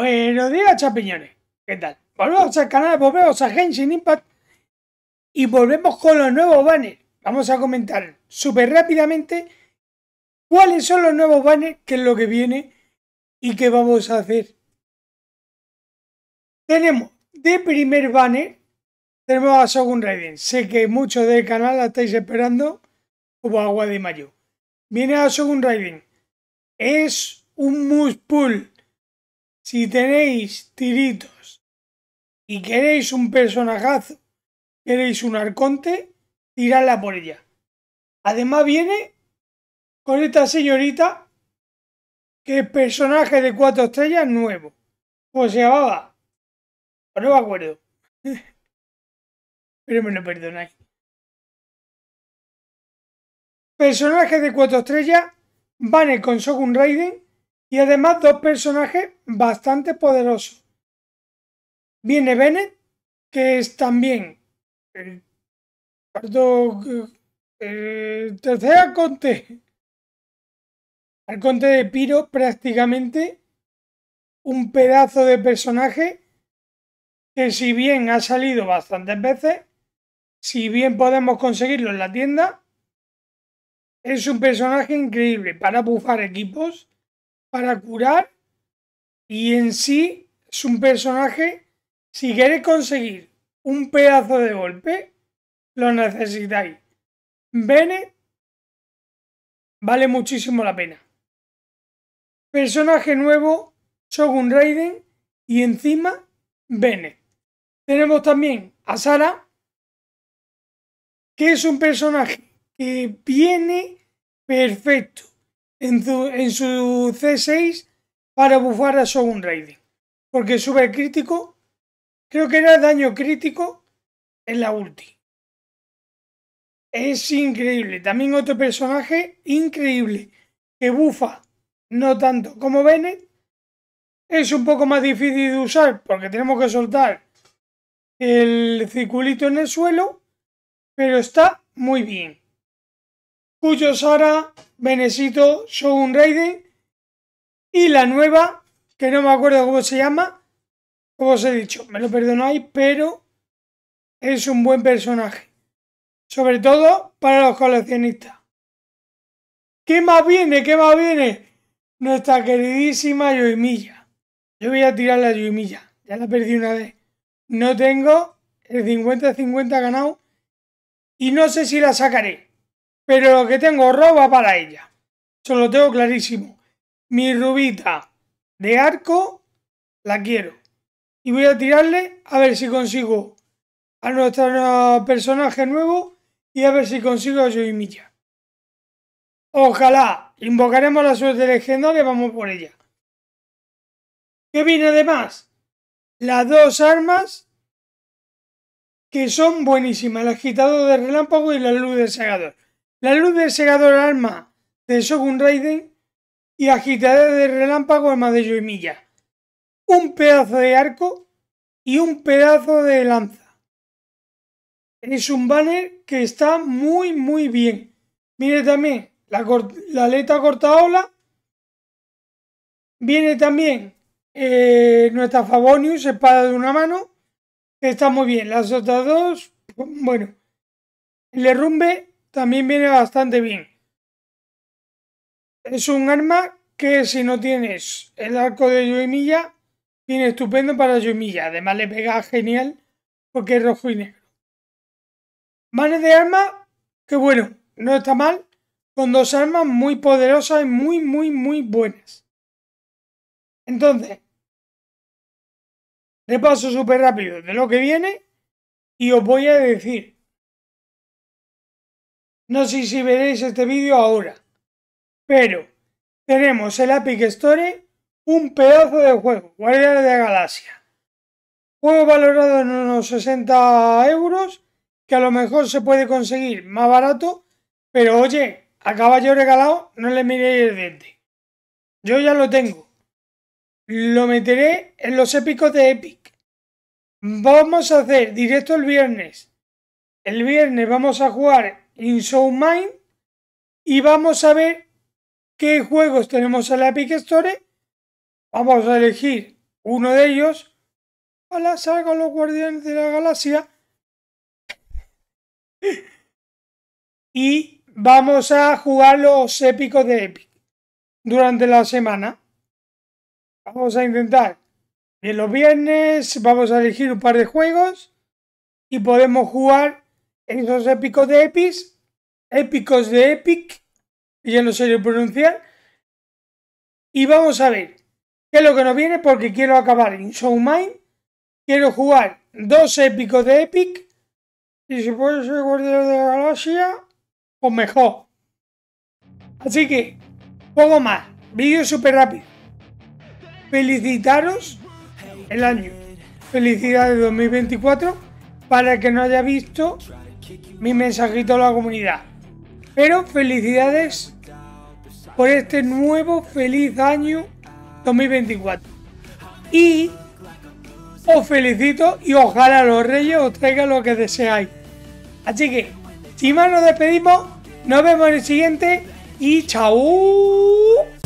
Bueno, diga, chapiñones, ¿Qué tal? Volvemos al canal, volvemos a Genshin Impact y volvemos con los nuevos banners. Vamos a comentar súper rápidamente cuáles son los nuevos banners, qué es lo que viene y qué vamos a hacer. Tenemos de primer banner, tenemos a Shogun Raiden. Sé que muchos del canal la estáis esperando como agua de mayo. Viene a Shogun Raiden. Es un Pool... Si tenéis tiritos y queréis un personajazo, queréis un arconte, tiradla por ella. Además viene con esta señorita que es personaje de cuatro estrellas nuevo. ¿Cómo se llamaba. Pues no me acuerdo. Pero me lo perdonáis. Personaje de cuatro estrellas, Banner con Shogun Raiden y además dos personajes bastante poderosos. Viene Bennett, que es también el, eh, tercer conte. Al conte de Piro prácticamente un pedazo de personaje que si bien ha salido bastantes veces, si bien podemos conseguirlo en la tienda, es un personaje increíble para bufar equipos para curar y en sí es un personaje, si queréis conseguir un pedazo de golpe, lo necesitáis. bene vale muchísimo la pena. Personaje nuevo, Shogun Raiden y encima bene Tenemos también a Sara, que es un personaje que viene perfecto en su, C6 para bufar a Shogun Raiding. Porque sube crítico. Creo que era daño crítico en la ulti. Es increíble. También otro personaje increíble que bufa no tanto como Bennett. Es un poco más difícil de usar porque tenemos que soltar el circulito en el suelo, pero está muy bien. Cuyo Sara, Benecito, Shogun Raiden y la nueva, que no me acuerdo cómo se llama, como os he dicho, me lo perdonáis, pero es un buen personaje. Sobre todo para los coleccionistas. ¿Qué más viene? ¿Qué más viene? Nuestra queridísima Yoimilla. Yo voy a tirar la Yoimilla. Ya la perdí una vez. No tengo el 50-50 ganado. Y no sé si la sacaré. Pero lo que tengo roba para ella. Eso lo tengo clarísimo. Mi rubita de arco la quiero. Y voy a tirarle a ver si consigo a nuestro personaje nuevo y a ver si consigo a Yoimiya. Ojalá invocaremos la suerte legendaria, vamos por ella. ¿Qué viene además? Las dos armas que son buenísimas, el agitado de relámpago y la luz del segador. La luz del segador alma de Shogun Raiden y agitada de relámpago arma de Milla. Un pedazo de arco y un pedazo de lanza. Es un banner que está muy, muy bien. Mire también la, aleta cortaola. Viene también eh, nuestra Favonius, espada de una mano. Está muy bien. Las otras dos, bueno. El derrumbe también viene bastante bien. Es un arma que si no tienes el arco de Yoimilla, viene estupendo para Yoimiya. Además le pega genial porque es rojo y negro. Manes de arma, que bueno, no está mal, con dos armas muy poderosas y muy, muy, muy buenas. Entonces, repaso súper rápido de lo que viene y os voy a decir no sé si veréis este vídeo ahora, pero tenemos el Epic Store un pedazo de juego, Guardia de Galaxia. Juego valorado en unos 60 euros, que a lo mejor se puede conseguir más barato, pero oye, a caballo regalado no le miréis el dente. Yo ya lo tengo. Lo meteré en los épicos de Epic. Vamos a hacer directo el viernes. El viernes vamos a jugar In Mind y vamos a ver qué juegos tenemos en la Epic Store. Vamos a elegir uno de ellos. hola salgan Los Guardianes de la Galaxia. y vamos a jugar los épicos de Epic durante la semana. Vamos a intentar. En los viernes vamos a elegir un par de juegos y podemos jugar esos épicos de epic épicos de Epic, ya no sé yo pronunciar. Y vamos a ver qué es lo que nos viene porque quiero acabar en Showmind. Quiero jugar dos épicos de Epic. Y si puedo ser guardián de la galaxia, pues mejor. Así que, poco más. Vídeo súper rápido. Felicitaros el año. Felicidades 2024 para el que no haya visto mi mensajito a la comunidad. Pero felicidades por este nuevo feliz año 2024. Y os felicito y ojalá los reyes os traigan lo que deseáis. Así que, sin más nos despedimos, nos vemos en el siguiente y chao.